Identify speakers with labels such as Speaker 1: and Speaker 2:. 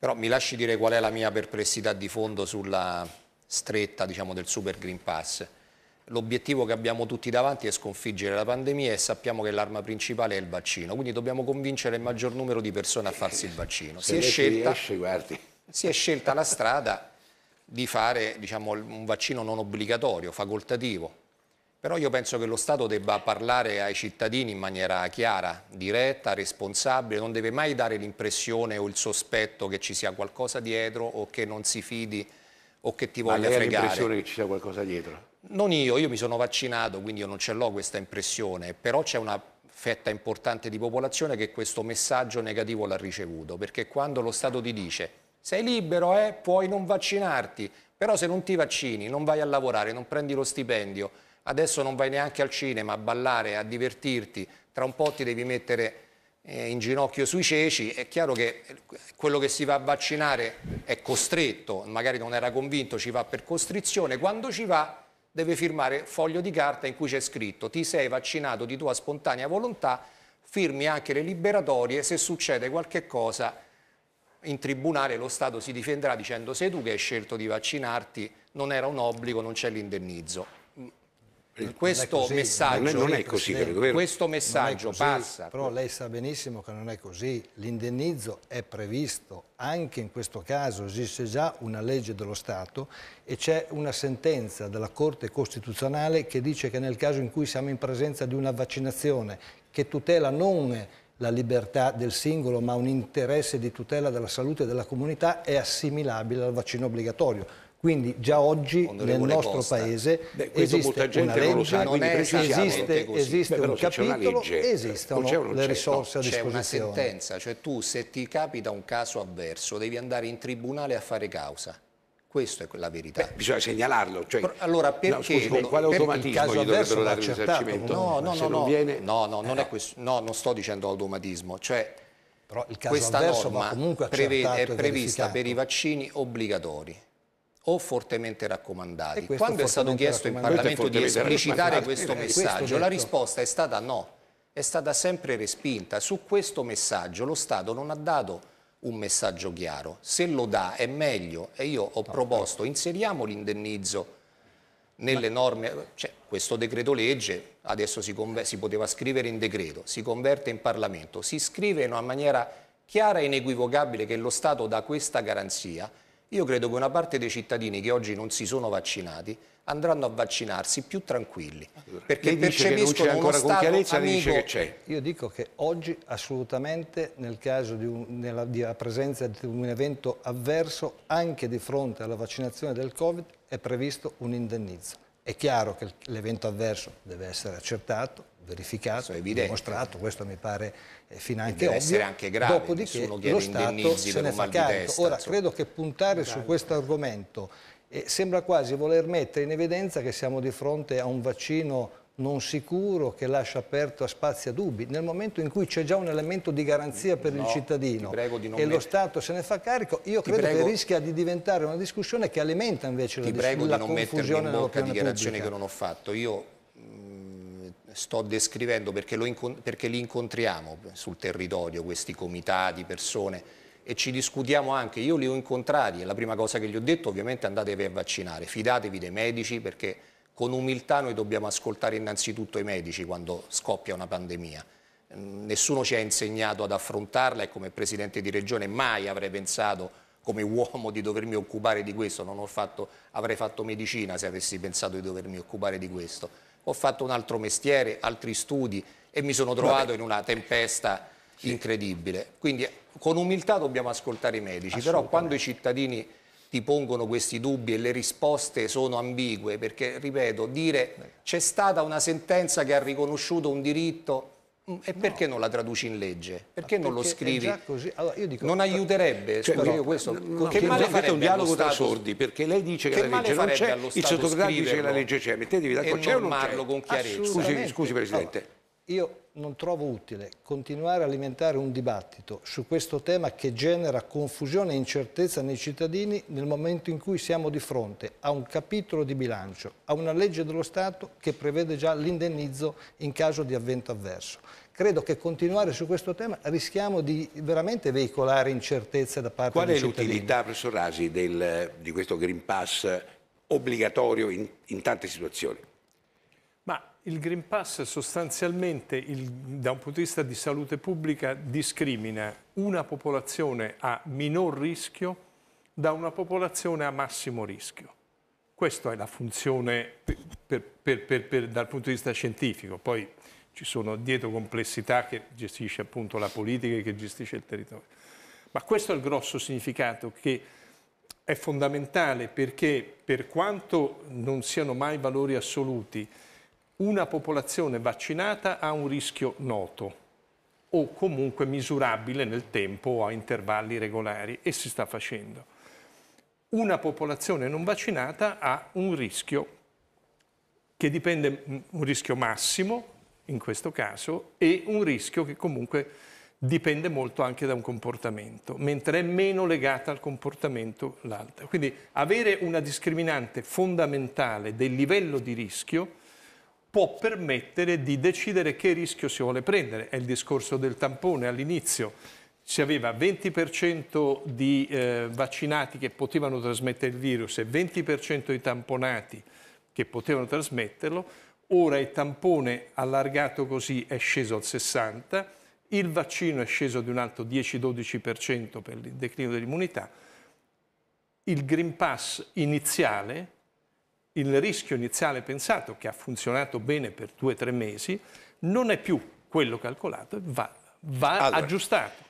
Speaker 1: Però mi lasci dire qual è la mia perplessità di fondo sulla stretta diciamo, del Super Green Pass. L'obiettivo che abbiamo tutti davanti è sconfiggere la pandemia e sappiamo che l'arma principale è il vaccino, quindi dobbiamo convincere il maggior numero di persone a farsi il vaccino. Si è, scelta, riesce, si è scelta la strada di fare diciamo, un vaccino non obbligatorio, facoltativo, però io penso che lo Stato debba parlare ai cittadini in maniera chiara, diretta, responsabile, non deve mai dare l'impressione o il sospetto che ci sia qualcosa dietro o che non si fidi o che ti voglia fregare. Ma hai l'impressione che ci sia qualcosa dietro? Non io, io mi sono vaccinato, quindi io non ce l'ho questa impressione, però c'è una fetta importante di popolazione che questo messaggio negativo l'ha ricevuto, perché quando lo Stato ti dice sei libero, eh, puoi non vaccinarti, però se non ti vaccini non vai a lavorare, non prendi lo stipendio, adesso non vai neanche al cinema a ballare, a divertirti, tra un po' ti devi mettere eh, in ginocchio sui ceci, è chiaro che eh, quello che si va a vaccinare è costretto, magari non era convinto, ci va per costrizione, quando ci va deve firmare foglio di carta in cui c'è scritto ti sei vaccinato di tua spontanea volontà, firmi anche le liberatorie, se succede qualche cosa in tribunale lo Stato si difenderà dicendo sei tu che hai scelto di vaccinarti, non era un obbligo, non c'è l'indennizzo. Eh, questo messaggio, non è non è così eh, questo messaggio così, passa. Però lei
Speaker 2: sa benissimo che non è così. L'indennizzo è previsto, anche in questo caso esiste già una legge dello Stato e c'è una sentenza della Corte Costituzionale che dice che nel caso in cui siamo in presenza di una vaccinazione che tutela non la libertà del singolo ma un interesse di tutela della salute della comunità è assimilabile al vaccino obbligatorio quindi già oggi nel nostro Costa. paese Beh, esiste una legge, non è esiste, esiste Beh, un capitolo, legge, esistono le risorse no, a disposizione. C'è una sentenza,
Speaker 1: cioè tu se ti capita un caso avverso devi andare in tribunale a fare causa. Questa è la verità. Beh, bisogna segnalarlo. Cioè, Però, allora perché? No, scusi, con quale automatismo gli dovrebbero dare un risarcimento? No, no, no, no, viene... no, no, non eh, è questo. No, non sto dicendo automatismo. Cioè,
Speaker 2: Però il caso questa norma prevede, è prevista per
Speaker 1: i vaccini obbligatori o fortemente raccomandati. Quando è stato chiesto in Parlamento di esplicitare eh, questo messaggio, questo la risposta è stata no, è stata sempre respinta. Su questo messaggio lo Stato non ha dato un messaggio chiaro. Se lo dà è meglio e io ho no, proposto, inseriamo l'indennizzo nelle Ma... norme, cioè, questo decreto legge adesso si, si poteva scrivere in decreto, si converte in Parlamento, si scrive in una maniera chiara e inequivocabile che lo Stato dà questa garanzia io credo che una parte dei cittadini che oggi non si sono vaccinati andranno a vaccinarsi più tranquilli. Perché Lei percepiscono uno Stato amico.
Speaker 2: Io dico che oggi assolutamente nel caso di un, nella, della presenza di un evento avverso, anche di fronte alla vaccinazione del Covid, è previsto un indennizzo. È chiaro che l'evento avverso deve essere accertato, verificato, dimostrato, questo mi pare fino eh, finanche deve ovvio. Anche grave, Dopodiché lo Stato se ne fa carico. Testa, Ora, insomma. credo che puntare su questo argomento eh, sembra quasi voler mettere in evidenza che siamo di fronte a un vaccino non sicuro che lascia aperto a spazi a dubbi, nel momento in cui c'è già un elemento di garanzia per no, il cittadino
Speaker 1: e lo
Speaker 2: Stato se ne fa carico, io credo prego, che rischia di diventare una discussione che alimenta invece la, la confusione nell'opinione Ti prego di non mettermi in bocca dichiarazioni pubblica.
Speaker 1: che non ho fatto. Io sto descrivendo perché, perché li incontriamo sul territorio, questi comitati, persone, e ci discutiamo anche, io li ho incontrati e la prima cosa che gli ho detto ovviamente andatevi a vaccinare, fidatevi dei medici perché con umiltà noi dobbiamo ascoltare innanzitutto i medici quando scoppia una pandemia. Nessuno ci ha insegnato ad affrontarla e come Presidente di Regione mai avrei pensato come uomo di dovermi occupare di questo, fatto, avrei fatto medicina se avessi pensato di dovermi occupare di questo ho fatto un altro mestiere, altri studi e mi sono trovato Vabbè. in una tempesta sì. incredibile. Quindi con umiltà dobbiamo ascoltare i medici, però quando i cittadini ti pongono questi dubbi e le risposte sono ambigue, perché ripeto, dire c'è stata una sentenza che ha riconosciuto un diritto Mm, e no. perché non la traduci in legge? Perché, perché non lo scrivi? Allora, dico, non cioè, aiuterebbe? Cioè, no, questo, no, che, male farebbe un dialogo tra sordi, perché lei dice che, che la legge non c'è, il sottosegretario dice che la legge c'è, mettetevi d'accordo, c'è o non c'è? Scusi, scusi Presidente. Allora,
Speaker 2: io non trovo utile continuare a alimentare un dibattito su questo tema che genera confusione e incertezza nei cittadini nel momento in cui siamo di fronte a un capitolo di bilancio, a una legge dello Stato che prevede già l'indennizzo in caso di avvento avverso. Credo che continuare su questo tema rischiamo di veramente veicolare incertezze da parte
Speaker 1: Qual dei cittadini. Qual è l'utilità, professor Rasi, del, di questo Green Pass obbligatorio in, in tante situazioni?
Speaker 3: Il Green Pass sostanzialmente, il, da un punto di vista di salute pubblica, discrimina una popolazione a minor rischio da una popolazione a massimo rischio. Questa è la funzione per, per, per, dal punto di vista scientifico. Poi ci sono dietro complessità che gestisce appunto la politica e che gestisce il territorio. Ma questo è il grosso significato che è fondamentale perché per quanto non siano mai valori assoluti, una popolazione vaccinata ha un rischio noto o comunque misurabile nel tempo o a intervalli regolari e si sta facendo. Una popolazione non vaccinata ha un rischio che dipende mm, un rischio massimo in questo caso e un rischio che comunque dipende molto anche da un comportamento, mentre è meno legata al comportamento l'altra. Quindi avere una discriminante fondamentale del livello di rischio può permettere di decidere che rischio si vuole prendere. È il discorso del tampone all'inizio. Si aveva 20% di eh, vaccinati che potevano trasmettere il virus e 20% di tamponati che potevano trasmetterlo. Ora il tampone allargato così è sceso al 60%, il vaccino è sceso di un altro 10-12% per il declino dell'immunità. Il Green Pass iniziale il rischio iniziale pensato, che ha funzionato bene per due o tre mesi, non è più quello calcolato, va, va allora. aggiustato.